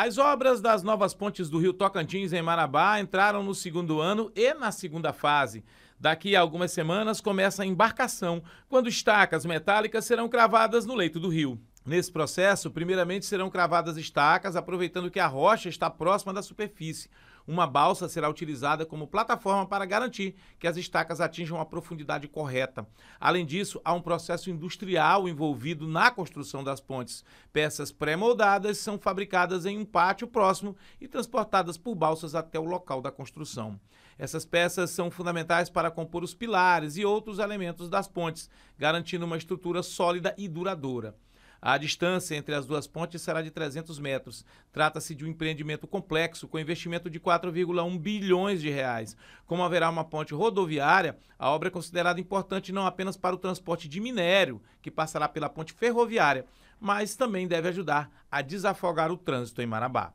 As obras das novas pontes do Rio Tocantins em Marabá entraram no segundo ano e na segunda fase. Daqui a algumas semanas começa a embarcação, quando estacas metálicas serão cravadas no leito do rio. Nesse processo, primeiramente serão cravadas estacas, aproveitando que a rocha está próxima da superfície. Uma balsa será utilizada como plataforma para garantir que as estacas atinjam a profundidade correta. Além disso, há um processo industrial envolvido na construção das pontes. Peças pré-moldadas são fabricadas em um pátio próximo e transportadas por balsas até o local da construção. Essas peças são fundamentais para compor os pilares e outros elementos das pontes, garantindo uma estrutura sólida e duradoura. A distância entre as duas pontes será de 300 metros. Trata-se de um empreendimento complexo com investimento de 4,1 bilhões de reais. Como haverá uma ponte rodoviária, a obra é considerada importante não apenas para o transporte de minério, que passará pela ponte ferroviária, mas também deve ajudar a desafogar o trânsito em Marabá.